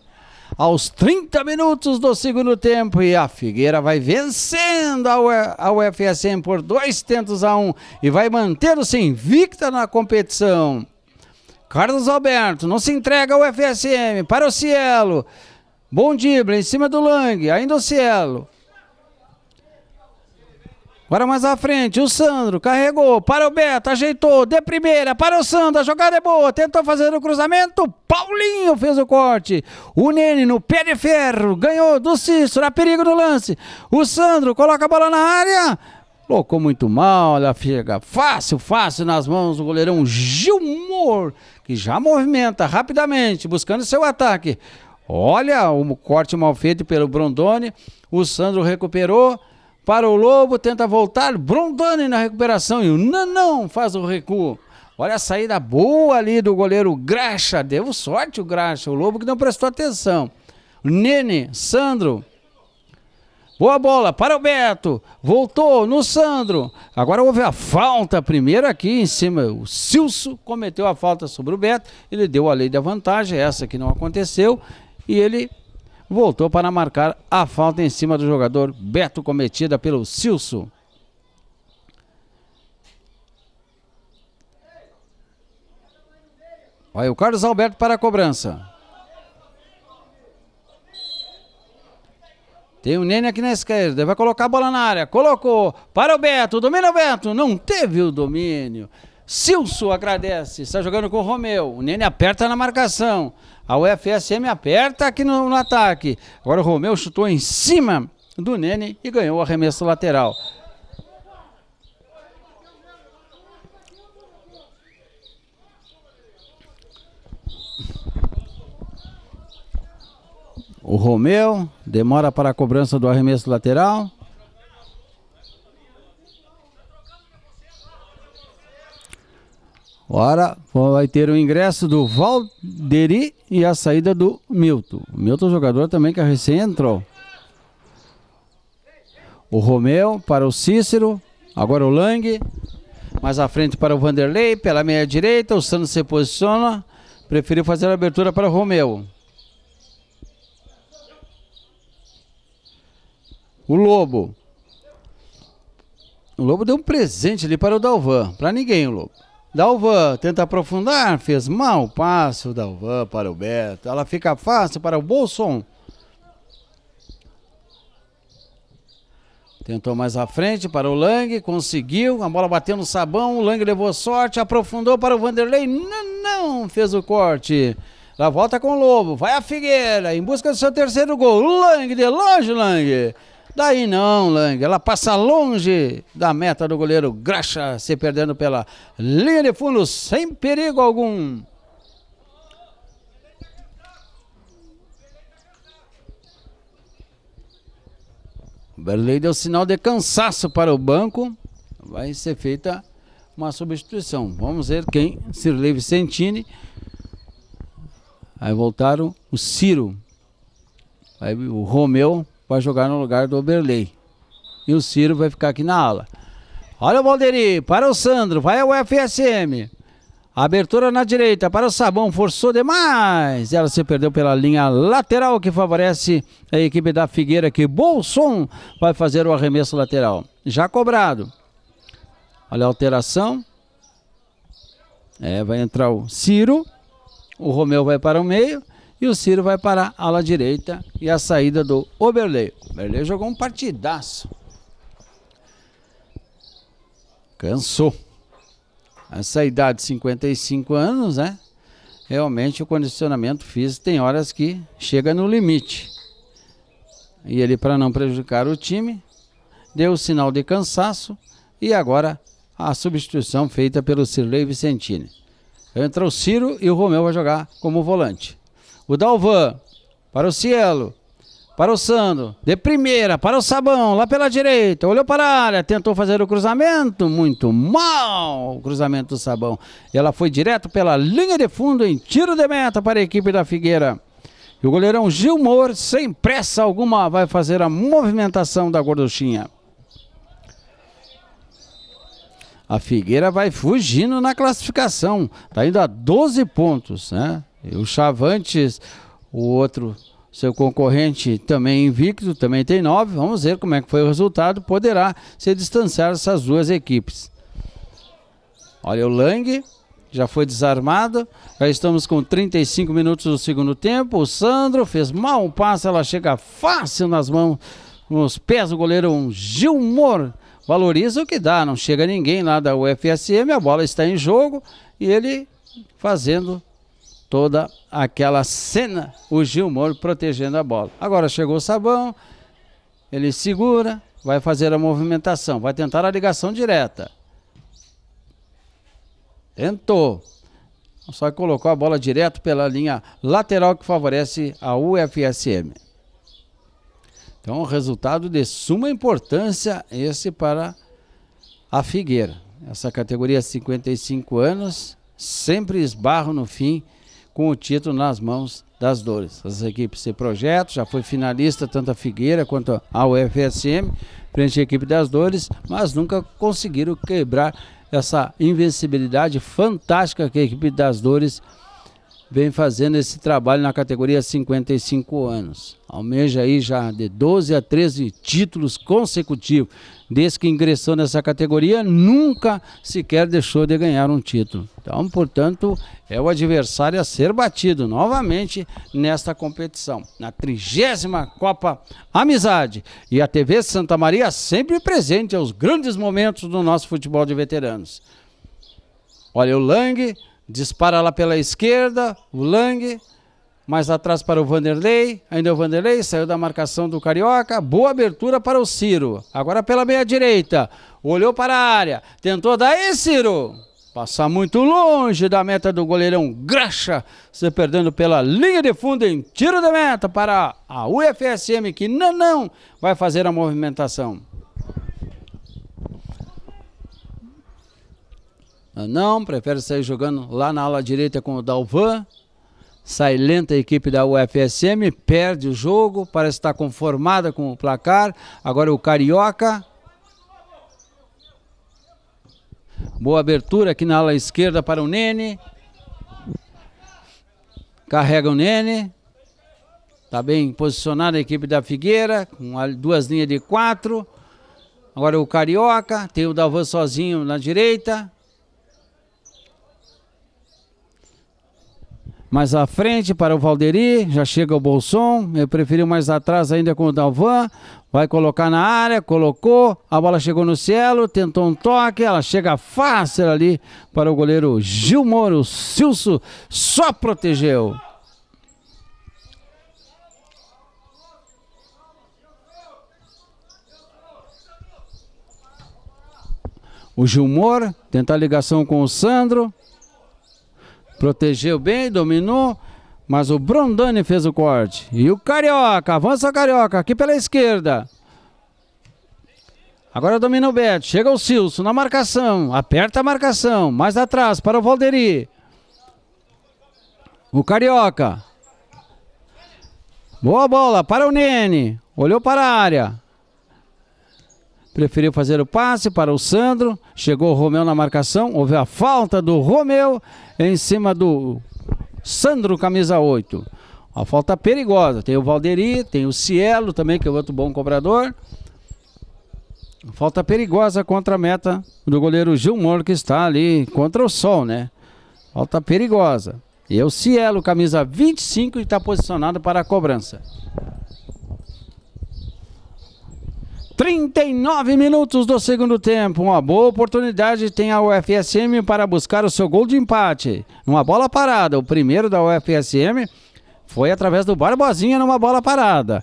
aos 30 minutos do segundo tempo e a Figueira vai vencendo a UFSM por dois tentos a um e vai mantendo-se invicta na competição. Carlos Alberto não se entrega ao UFSM para o Cielo. Bom drible em cima do Lang. Ainda o Cielo. Agora mais à frente, o Sandro carregou para o Beto, ajeitou de primeira para o Sandro, a jogada é boa, tentou fazer o cruzamento, Paulinho fez o corte, o Nene no pé de ferro, ganhou do Cícero, há perigo no lance, o Sandro coloca a bola na área, colocou muito mal, a fica fácil, fácil nas mãos do goleirão Gilmour, que já movimenta rapidamente, buscando seu ataque. Olha o corte mal feito pelo Brondoni. O Sandro recuperou. Para o Lobo, tenta voltar. Brondoni na recuperação e o Nanão faz o recuo. Olha a saída boa ali do goleiro Graxa. Deu sorte o Graxa, o Lobo que não prestou atenção. Nene, Sandro. Boa bola para o Beto. Voltou no Sandro. Agora houve a falta primeiro aqui em cima. O Silso cometeu a falta sobre o Beto. Ele deu a lei da vantagem, essa que não aconteceu e ele voltou para marcar a falta em cima do jogador Beto cometida pelo Silso. Olha o Carlos Alberto para a cobrança. Tem o Nene aqui na esquerda, vai colocar a bola na área, colocou para o Beto, domina o Beto, não teve o domínio. Silso agradece, está jogando com o Romeu. O Nene aperta na marcação. A UFSM aperta aqui no, no ataque. Agora o Romeu chutou em cima do Nene e ganhou o arremesso lateral. O Romeu demora para a cobrança do arremesso lateral. Ora, vai ter o ingresso do Valderi e a saída do Milton. O Milton, é jogador também que recém entrou. O Romeu para o Cícero. Agora o Lang. Mais à frente para o Vanderlei. Pela meia direita. O Santos se posiciona. Preferiu fazer a abertura para o Romeu. O Lobo. O Lobo deu um presente ali para o Dalvan. Para ninguém, o Lobo. Dalvan tenta aprofundar, fez mal passo Dalvan para o Beto. Ela fica fácil para o Bolson. Tentou mais à frente para o Lang, conseguiu, a bola bateu no sabão, o Lang levou sorte, aprofundou para o Vanderlei, não, não, fez o corte. Ela volta com o Lobo, vai a Figueira, em busca do seu terceiro gol, Lang de longe, Lang. Daí não, Lang. Ela passa longe da meta do goleiro Graxa, se perdendo pela linha de fundo, sem perigo algum. Berlei deu sinal de cansaço para o banco. Vai ser feita uma substituição. Vamos ver quem. Cirlei Vicentini. Aí voltaram o Ciro. Aí o Romeu para jogar no lugar do Oberlei. E o Ciro vai ficar aqui na ala. Olha o Valderi, para o Sandro, vai ao FSM. Abertura na direita para o Sabão, forçou demais. Ela se perdeu pela linha lateral que favorece a equipe da Figueira que Bolson vai fazer o arremesso lateral. Já cobrado. Olha a alteração. É, vai entrar o Ciro. O Romeu vai para o meio. E o Ciro vai para a ala direita e a saída do Oberlei. O Oberlei jogou um partidaço. Cansou. Essa idade, 55 anos, né? Realmente o condicionamento físico tem horas que chega no limite. E ele, para não prejudicar o time, deu o sinal de cansaço e agora a substituição feita pelo Cirlei Vicentini. Entra o Ciro e o Romeu vai jogar como volante o Dalvan, para o Cielo, para o Sandro, de primeira, para o Sabão, lá pela direita, olhou para a área, tentou fazer o cruzamento, muito mal o cruzamento do Sabão. Ela foi direto pela linha de fundo em tiro de meta para a equipe da Figueira. E o goleirão Gilmour, sem pressa alguma, vai fazer a movimentação da gorduchinha. A Figueira vai fugindo na classificação, está indo a 12 pontos, né? o Chavantes, o outro seu concorrente também invicto, também tem nove. Vamos ver como é que foi o resultado. Poderá se distanciar essas duas equipes. Olha o Lang, já foi desarmado. Já estamos com 35 minutos do segundo tempo. O Sandro fez mal um passe, ela chega fácil nas mãos, nos pés do goleiro um Gilmor. Valoriza o que dá, não chega ninguém lá da UFSM, a bola está em jogo e ele fazendo toda aquela cena, o Gilmour protegendo a bola. Agora chegou o Sabão, ele segura, vai fazer a movimentação, vai tentar a ligação direta. Tentou. Só que colocou a bola direto pela linha lateral que favorece a UFSM. Então, resultado de suma importância esse para a Figueira. Essa categoria 55 anos sempre esbarro no fim com o título nas mãos das dores. As equipes se projeto, já foi finalista tanto a Figueira quanto a UFSM, frente à equipe das dores, mas nunca conseguiram quebrar essa invencibilidade fantástica que a equipe das dores vem fazendo esse trabalho na categoria 55 anos. Almeja aí já de 12 a 13 títulos consecutivos. Desde que ingressou nessa categoria, nunca sequer deixou de ganhar um título. Então, portanto, é o adversário a ser batido novamente nesta competição. Na trigésima Copa Amizade. E a TV Santa Maria sempre presente aos grandes momentos do nosso futebol de veteranos. Olha o Lang, Dispara lá pela esquerda, o Lang. Mais atrás para o Vanderlei. Ainda é o Vanderlei saiu da marcação do Carioca. Boa abertura para o Ciro. Agora pela meia direita. Olhou para a área. Tentou daí, Ciro. Passar muito longe da meta do goleirão Graxa. Se perdendo pela linha de fundo em tiro da meta para a UFSM, que não, não vai fazer a movimentação. Ah, não, prefere sair jogando lá na ala direita com o Dalvan. Sai lenta a equipe da UFSM, perde o jogo, parece estar conformada com o placar. Agora o Carioca. Boa abertura aqui na ala esquerda para o Nene. Carrega o Nene. Está bem posicionada a equipe da Figueira, com duas linhas de quatro. Agora o Carioca, tem o Dalvan sozinho na direita. mais à frente para o Valderi, já chega o Bolson, eu preferi mais atrás ainda com o Dalvan, vai colocar na área, colocou, a bola chegou no Cielo, tentou um toque, ela chega fácil ali para o goleiro Gil Moro, Silso só protegeu. O Gilmor tenta a ligação com o Sandro protegeu bem, dominou, mas o Brondani fez o corte. E o Carioca, avança Carioca, aqui pela esquerda. Agora domina o Beto, chega o Silso na marcação, aperta a marcação, mais atrás para o Valderi. O Carioca. Boa bola para o Nene, olhou para a área preferiu fazer o passe para o Sandro. Chegou o Romeu na marcação. Houve a falta do Romeu em cima do Sandro, camisa 8. Uma falta perigosa. Tem o Valderi, tem o Cielo também, que é outro bom cobrador. Falta perigosa contra a meta do goleiro Gilmore, que está ali contra o sol, né? Falta perigosa. E é o Cielo, camisa 25, e está posicionado para a cobrança. 39 minutos do segundo tempo. Uma boa oportunidade tem a UFSM para buscar o seu gol de empate. Uma bola parada. O primeiro da UFSM foi através do Barbosinha numa bola parada.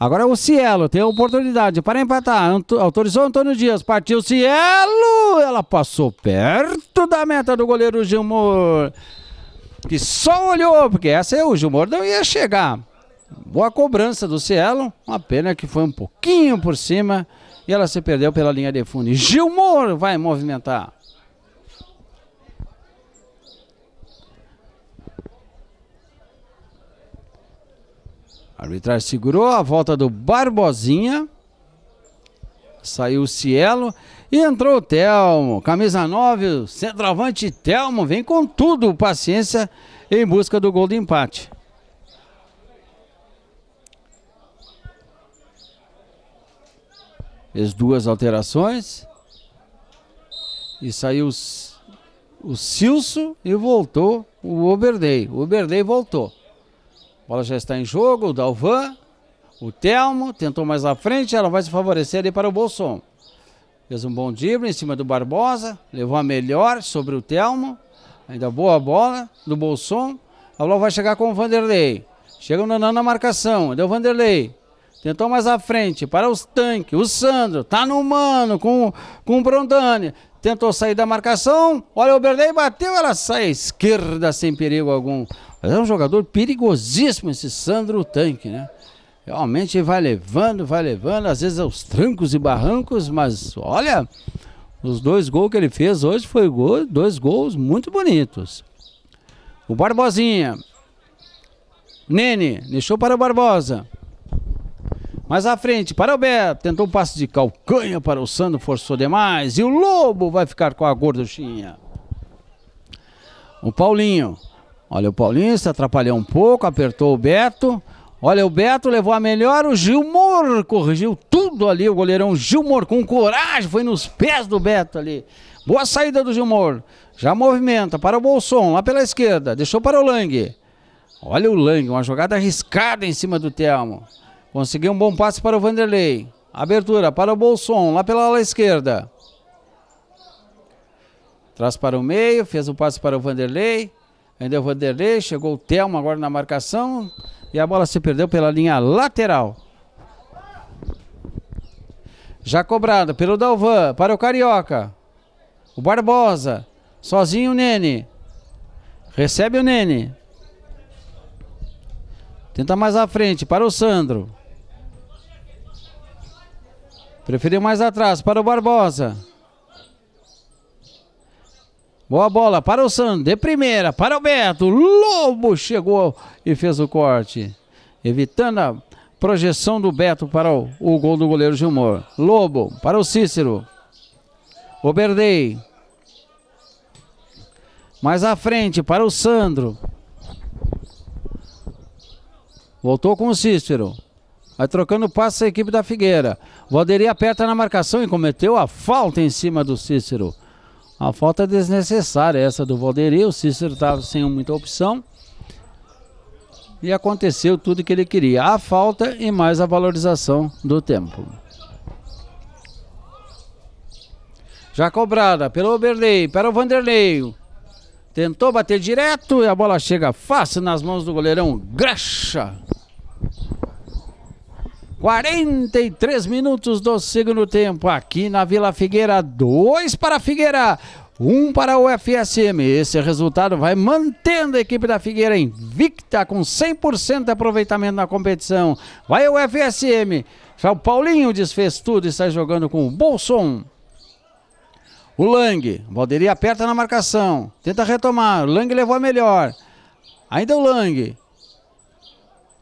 Agora o Cielo tem a oportunidade para empatar. autorizou Antônio Dias. Partiu Cielo. Ela passou perto da meta do goleiro Gilmour. Que só olhou, porque essa é o Gilmour. não ia chegar. Boa cobrança do Cielo, uma pena que foi um pouquinho por cima e ela se perdeu pela linha de fundo. Gilmore vai movimentar. arbitragem segurou a volta do Barbosinha. Saiu o Cielo e entrou o Telmo. Camisa 9, centroavante Telmo. Vem com tudo, paciência, em busca do gol de empate. fez duas alterações e saiu o Silso e voltou o Oberdei. O Oberdei voltou. A bola já está em jogo, o Dalvan, o Telmo, tentou mais à frente, ela vai se favorecer ali para o Bolson. Fez um bom drible em cima do Barbosa, levou a melhor sobre o Telmo. Ainda boa bola do Bolson. A bola vai chegar com o Vanderlei. Chega o Nanã na marcação, deu é o Vanderlei. Tentou mais à frente, para os tanques. O Sandro tá no mano com, com o Brondani. Tentou sair da marcação. Olha o Berlei, bateu, ela sai à esquerda sem perigo algum. Mas é um jogador perigosíssimo esse Sandro Tanque, né? Realmente vai levando, vai levando, às vezes aos trancos e barrancos, mas olha, os dois gols que ele fez hoje foi gol, dois gols muito bonitos. O Barbosinha. Nene, deixou para o Barbosa. Mais à frente, para o Beto tentou um passe de calcanha para o Sandro, forçou demais. E o Lobo vai ficar com a gorduchinha. O Paulinho. Olha, o Paulinho se atrapalhou um pouco, apertou o Beto. Olha, o Beto levou a melhor, o Gilmor corrigiu tudo ali, o goleirão Gilmor com coragem, foi nos pés do Beto ali. Boa saída do Gilmor. Já movimenta para o Bolson, lá pela esquerda, deixou para o Lang. Olha o Lang, uma jogada arriscada em cima do Telmo. Conseguiu um bom passe para o Vanderlei. Abertura para o Bolson, lá pela ala esquerda. Traz para o meio, fez o um passe para o Vanderlei. Ainda o Vanderlei, chegou o Thelma agora na marcação. E a bola se perdeu pela linha lateral. Já cobrado pelo Dalvan, para o Carioca. O Barbosa, sozinho o Nene. Recebe o Nene. Tenta mais à frente para o Sandro. Preferiu mais atrás para o Barbosa. Boa bola para o Sandro. De primeira, para o Beto. Lobo chegou e fez o corte. Evitando a projeção do Beto para o, o gol do goleiro Gilmor. Lobo para o Cícero. Oberdei. Mais à frente para o Sandro. Voltou com o Cícero. Vai trocando passe a equipe da Figueira. Valderi aperta na marcação e cometeu a falta em cima do Cícero. A falta desnecessária essa do Valderi. O Cícero estava tá sem muita opção. E aconteceu tudo que ele queria. A falta e mais a valorização do tempo. Já cobrada pelo Oberley, para o Vanderlei. Tentou bater direto e a bola chega fácil nas mãos do goleirão Graxa. 43 minutos do segundo tempo aqui na Vila Figueira, 2 para a Figueira, 1 um para o FSM. Esse resultado vai mantendo a equipe da Figueira invicta com 100% de aproveitamento na competição. Vai o FSM. O Paulinho desfez tudo e está jogando com o Bolson. O Lang, Valderia aperta na marcação, tenta retomar. O Lang levou a melhor. Ainda o Lang.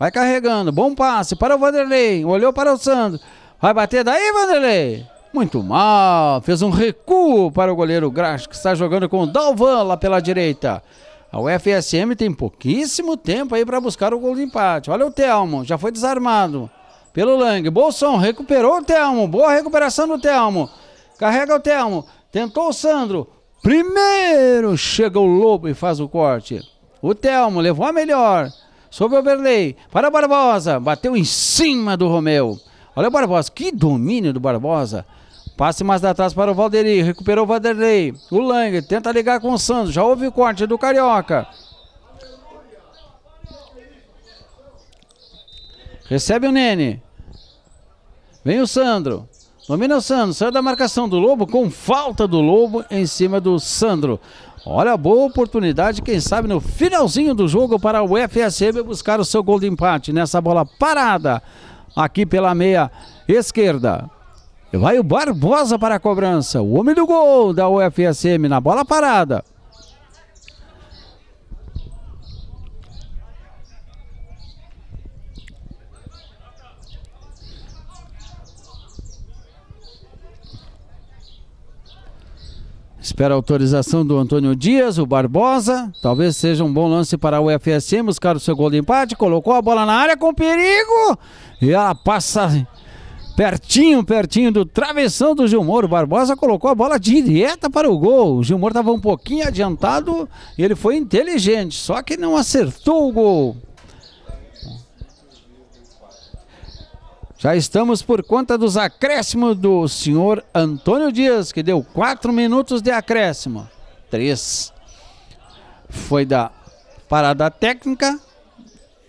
Vai carregando. Bom passe para o Vanderlei. Olhou para o Sandro. Vai bater daí, Vanderlei. Muito mal. Fez um recuo para o goleiro Grax, que está jogando com o Dalvan lá pela direita. A UFSM tem pouquíssimo tempo aí para buscar o gol de empate. Olha o Telmo, já foi desarmado pelo Lang. Bolson recuperou o Telmo. Boa recuperação do Telmo. Carrega o Telmo. Tentou o Sandro. Primeiro chega o Lobo e faz o corte. O Telmo levou a melhor. Sobre o Berlei. Para o Barbosa. Bateu em cima do Romeu. Olha o Barbosa. Que domínio do Barbosa. Passe mais atrás para o Valderi. Recuperou o Valderi. O Lang tenta ligar com o Santos. Já houve o corte do Carioca. Recebe o Nene. Vem o Sandro. Domina o Sandro. Saiu da marcação do Lobo com falta do Lobo em cima do Sandro. Olha, boa oportunidade, quem sabe no finalzinho do jogo para o FSM buscar o seu gol de empate nessa bola parada aqui pela meia esquerda. Vai o Barbosa para a cobrança, o homem do gol da UFSM na bola parada. Espera a autorização do Antônio Dias, o Barbosa. Talvez seja um bom lance para o UFSM Buscar o seu gol de empate. Colocou a bola na área com perigo. E ela passa pertinho, pertinho do travessão do O Barbosa colocou a bola direta para o gol. O Gilmour estava um pouquinho adiantado. e Ele foi inteligente, só que não acertou o gol. Já estamos por conta dos acréscimos do senhor Antônio Dias, que deu 4 minutos de acréscimo. 3. Foi da parada técnica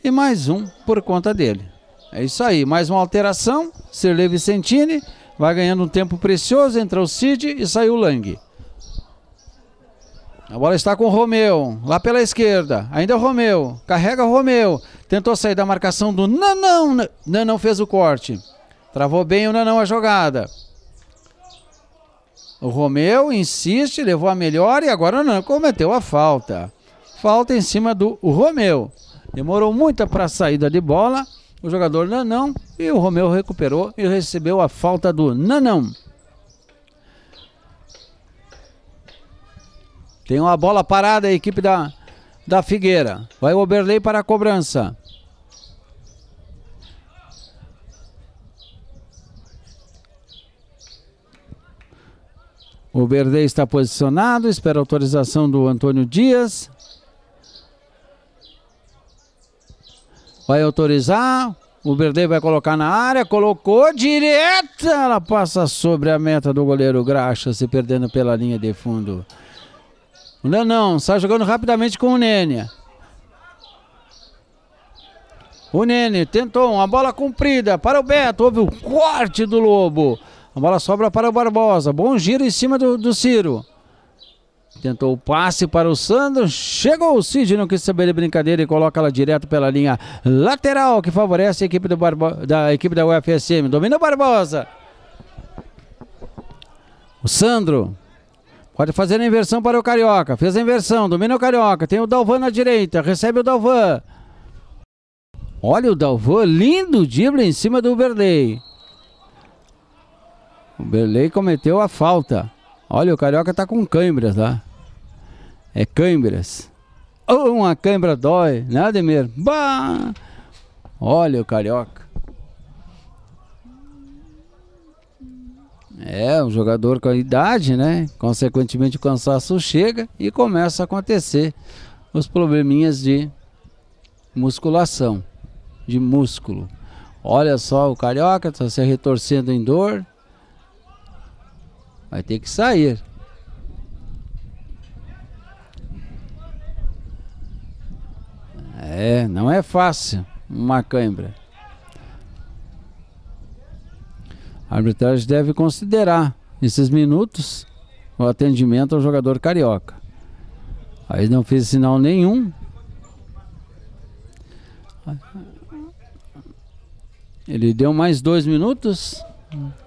e mais um por conta dele. É isso aí, mais uma alteração. Sirlei Vicentini vai ganhando um tempo precioso, entra o Cid e saiu o Lang. A bola está com o Romeu, lá pela esquerda. Ainda é o Romeu, carrega o Romeu. Tentou sair da marcação do Nanão. Nanão fez o corte. Travou bem o Nanão a jogada. O Romeu insiste, levou a melhor e agora o Nanão cometeu a falta. Falta em cima do Romeu. Demorou muito para a saída de bola. O jogador Nanão e o Romeu recuperou e recebeu a falta do Nanão. Tem uma bola parada, a equipe da, da Figueira. Vai o Oberlei para a cobrança. O Berdei está posicionado, espera autorização do Antônio Dias. Vai autorizar, o Berdei vai colocar na área, colocou direta, ela passa sobre a meta do goleiro Graxa, se perdendo pela linha de fundo. Não, não, sai jogando rapidamente com o Nene. O Nene tentou uma bola comprida para o Beto. Houve o corte do Lobo. A bola sobra para o Barbosa. Bom giro em cima do, do Ciro. Tentou o passe para o Sandro. Chegou o Cid, não quis saber de brincadeira e coloca ela direto pela linha lateral, que favorece a equipe, do Barbo, da equipe da UFSM. Domina o Barbosa. O Sandro Pode fazer a inversão para o Carioca. Fez a inversão, domina o Carioca. Tem o Dalvan na direita, recebe o Dalvan. Olha o Dalvan, lindo drible em cima do Berley. O Berley cometeu a falta. Olha, o Carioca tá com câimbras lá. É câimbras. Oh, uma câimbra dói, né, Ademir? Bah! Olha o Carioca. É, um jogador com a idade, né? Consequentemente o cansaço chega e começa a acontecer os probleminhas de musculação, de músculo. Olha só o carioca, está se retorcendo em dor. Vai ter que sair. É, não é fácil uma cãibra. A arbitragem deve considerar esses minutos o atendimento ao jogador carioca. Aí não fez sinal nenhum. Ele deu mais dois minutos.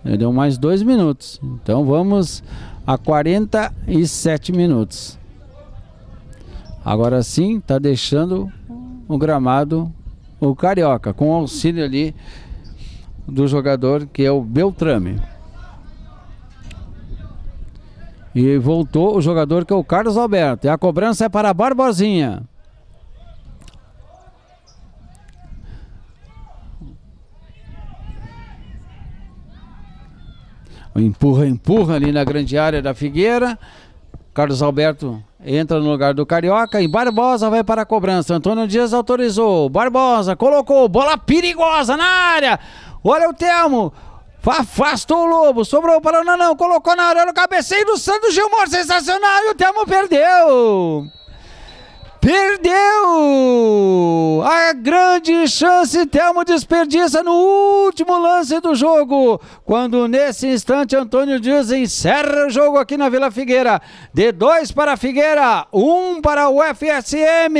Ele deu mais dois minutos. Então vamos a 47 minutos. Agora sim, está deixando o gramado o Carioca, com auxílio ali do jogador que é o Beltrame. E voltou o jogador que é o Carlos Alberto. E a cobrança é para a Barbosinha. Empurra, empurra ali na grande área da Figueira. Carlos Alberto entra no lugar do Carioca e Barbosa vai para a cobrança. Antônio Dias autorizou. Barbosa colocou bola perigosa na área. Olha o Telmo. Afastou o Lobo, sobrou para o Nanão, colocou na hora no cabeceio do Santos Gilmore sensacional, e o Telmo perdeu. Perdeu! A grande chance, Telmo desperdiça no último lance do jogo. Quando nesse instante Antônio Dias encerra o jogo aqui na Vila Figueira. De dois para a Figueira, um para o FSM.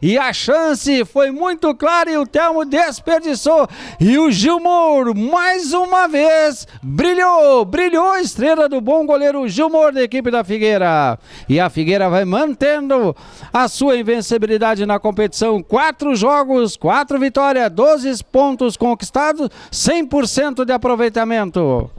E a chance foi muito clara e o Telmo desperdiçou. E o Gilmour mais uma vez, brilhou. Brilhou a estrela do bom goleiro Gilmour da equipe da Figueira. E a Figueira vai mantendo a sua sua invencibilidade na competição. Quatro jogos, quatro vitórias, 12 pontos conquistados, 100% de aproveitamento.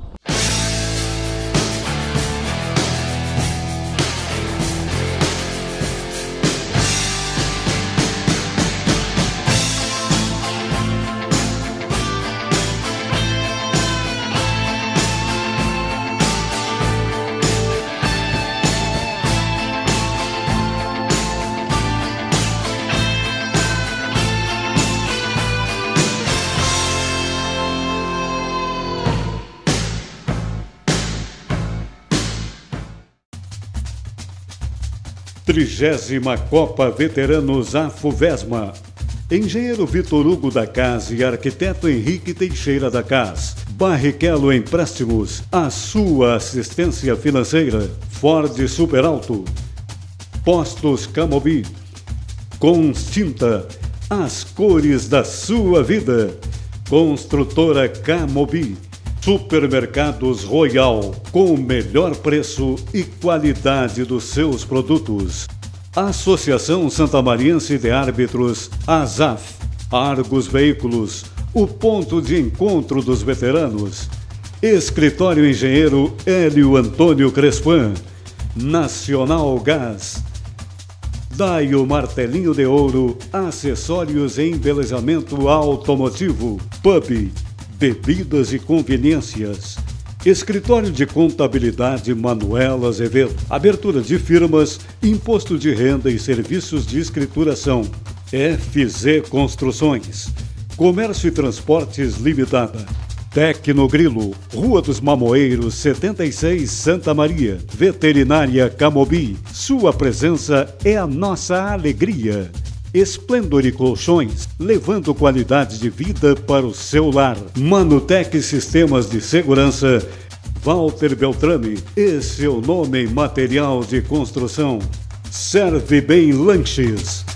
Trigésima Copa Veteranos Afuvesma. Engenheiro Vitor Hugo da Casa e arquiteto Henrique Teixeira da Casa. Barrichello Empréstimos, a sua assistência financeira. Ford Superalto. Postos Camobi. Constinta, as cores da sua vida. Construtora Camobi Supermercados Royal, com o melhor preço e qualidade dos seus produtos. Associação Mariense de Árbitros, ASAF, Argos Veículos, o ponto de encontro dos veteranos. Escritório Engenheiro Hélio Antônio Crespan, Nacional Gás. Dai o Martelinho de Ouro, acessórios e embelezamento automotivo, pub bebidas e conveniências. Escritório de Contabilidade Manuela Azevedo. Abertura de firmas, imposto de renda e serviços de escrituração. FZ Construções. Comércio e Transportes Limitada. Tecnogrilo, Rua dos Mamoeiros, 76, Santa Maria. Veterinária Camobi. Sua presença é a nossa alegria. Esplendor colchões levando qualidade de vida para o seu lar. Manutec Sistemas de Segurança. Walter Beltrame, esse é o nome material de construção. Serve bem lanches.